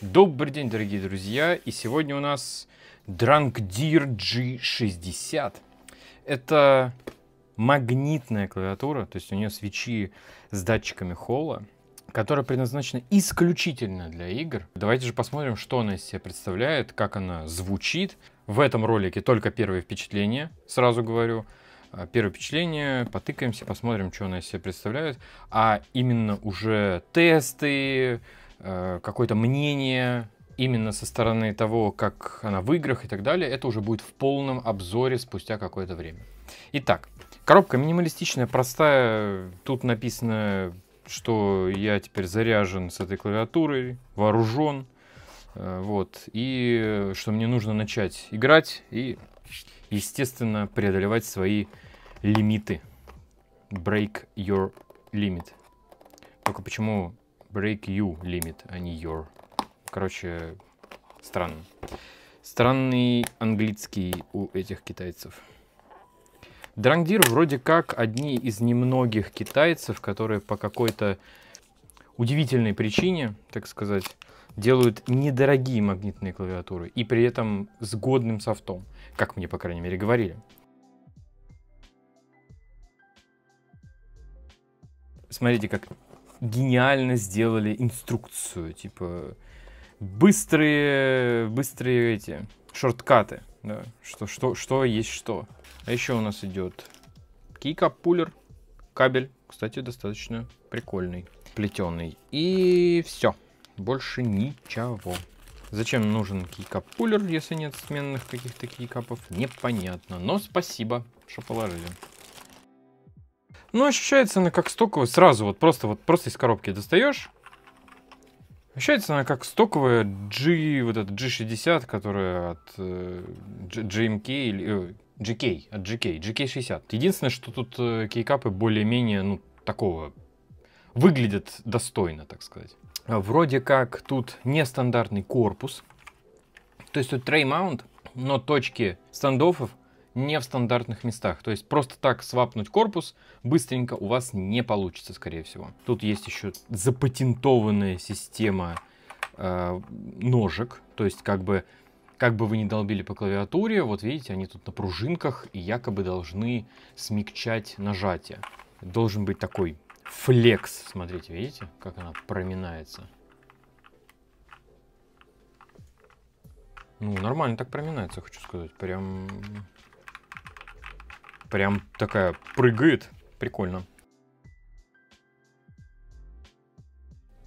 Добрый день, дорогие друзья! И сегодня у нас Drunkdir G60. Это магнитная клавиатура, то есть у нее свечи с датчиками холла, которая предназначена исключительно для игр. Давайте же посмотрим, что она из себя представляет, как она звучит. В этом ролике только первые впечатления, сразу говорю. А, Первое впечатление, потыкаемся, посмотрим, что она из себя представляет. А именно уже тесты, Э, какое-то мнение именно со стороны того, как она в играх и так далее, это уже будет в полном обзоре спустя какое-то время. Итак, коробка минималистичная, простая. Тут написано, что я теперь заряжен с этой клавиатурой, вооружен. Э, вот. И что мне нужно начать играть и, естественно, преодолевать свои лимиты. Break your limit. Только почему break you limit, а не your. Короче, странно. Странный английский у этих китайцев. Дрангдир вроде как одни из немногих китайцев, которые по какой-то удивительной причине, так сказать, делают недорогие магнитные клавиатуры и при этом с годным софтом, как мне, по крайней мере, говорили. Смотрите, как гениально сделали инструкцию, типа быстрые, быстрые эти шорткаты, да, что, что, что есть что. А еще у нас идет кейкап пулер, кабель, кстати, достаточно прикольный, плетеный. И все, больше ничего. Зачем нужен кейкап пулер, если нет сменных каких-то кейкапов, непонятно. Но спасибо, что положили. Ну, ощущается она как стоковая сразу, вот просто, вот просто из коробки достаешь. Ощущается она как стоковая G, вот эта G60, которая от э, GMK или э, GK, от GK, GK60. Единственное, что тут э, кейкапы более-менее, ну, такого, выглядят достойно, так сказать. А вроде как тут нестандартный корпус, то есть тут треймаунт, но точки стандофов не в стандартных местах. То есть просто так свапнуть корпус быстренько у вас не получится, скорее всего. Тут есть еще запатентованная система э, ножек. То есть как бы, как бы вы ни долбили по клавиатуре, вот видите, они тут на пружинках и якобы должны смягчать нажатие. Должен быть такой флекс. Смотрите, видите, как она проминается. Ну, нормально так проминается, хочу сказать. Прям Прям такая прыгает. Прикольно.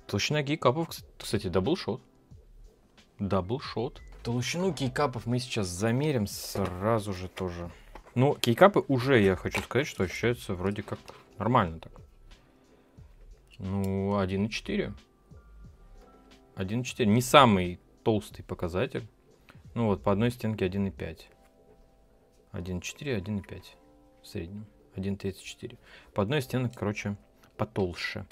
Толщина гейкапов, кстати, даблшот. Даблшот. Толщину кейкапов мы сейчас замерим сразу же тоже. Ну, кейкапы уже, я хочу сказать, что ощущаются вроде как нормально так. Ну, 1,4. 1,4. Не самый толстый показатель. Ну вот, по одной стенке 1,5. 1,4, 1,5 в среднем. 1,34. По одной из стенок, короче, потолще.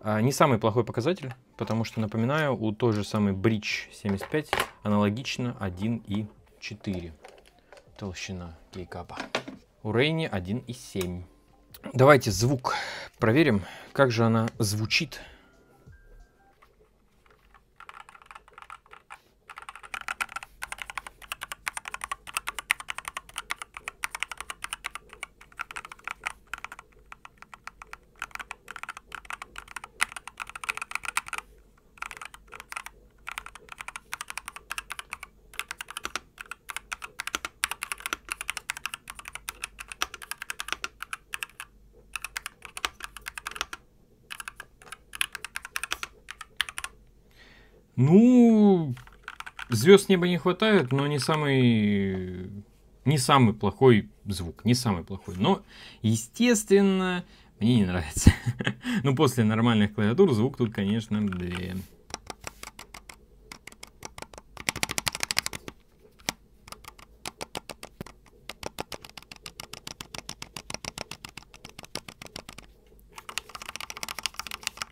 А, не самый плохой показатель, потому что, напоминаю, у той же самой Bridge 75 аналогично 1,4 толщина кейкапа. У Рейни 1,7. Давайте звук проверим, как же она звучит Ну, звезд неба не хватает, но не самый, не самый плохой звук, не самый плохой. Но, естественно, мне не нравится. ну, после нормальных клавиатур звук тут, конечно, блин.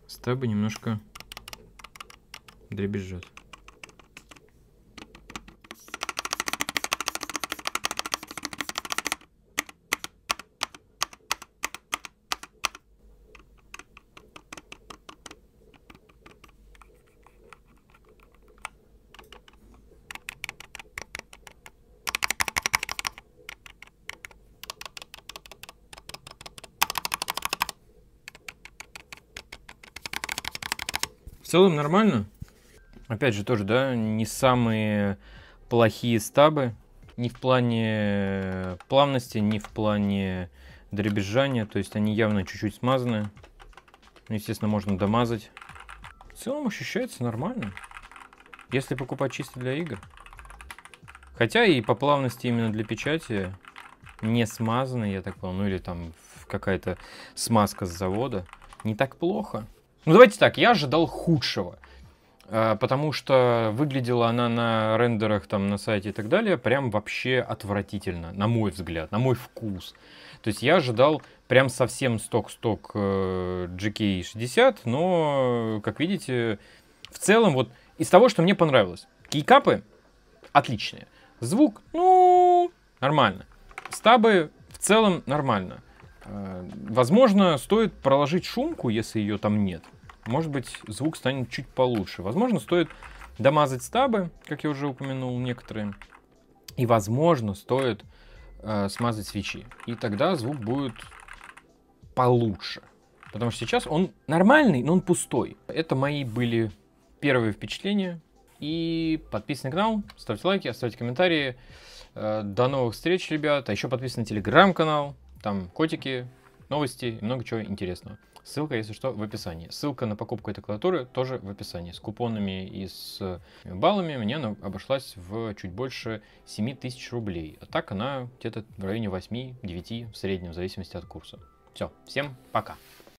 Стабы немножко дребезжит. В целом нормально. Опять же, тоже, да, не самые плохие стабы. Ни в плане плавности, ни в плане дребезжания. То есть они явно чуть-чуть смазаны. Ну, естественно, можно домазать. В целом ощущается нормально. Если покупать чисто для игр. Хотя и по плавности именно для печати не смазаны, я так понял. Ну или там какая-то смазка с завода. Не так плохо. Ну давайте так, я ожидал худшего. А, потому что выглядела она на рендерах там на сайте и так далее прям вообще отвратительно, на мой взгляд, на мой вкус. То есть я ожидал прям совсем сток-сток GK60, э, но, как видите, в целом вот из того, что мне понравилось, кейкапы отличные, звук, ну, нормально, стабы в целом нормально. Э, возможно, стоит проложить шумку, если ее там нет может быть, звук станет чуть получше. Возможно, стоит домазать стабы, как я уже упомянул, некоторые. И, возможно, стоит э, смазать свечи. И тогда звук будет получше. Потому что сейчас он нормальный, но он пустой. Это мои были первые впечатления. И подписывайтесь на канал, ставьте лайки, оставьте комментарии. Э, до новых встреч, ребят. А еще подписывайтесь на телеграм-канал. Там котики, новости и много чего интересного. Ссылка, если что, в описании. Ссылка на покупку этой клавиатуры тоже в описании. С купонами и с э, баллами мне она обошлась в чуть больше 7 тысяч рублей. А так она где-то в районе 8-9 в среднем, в зависимости от курса. Все, всем пока.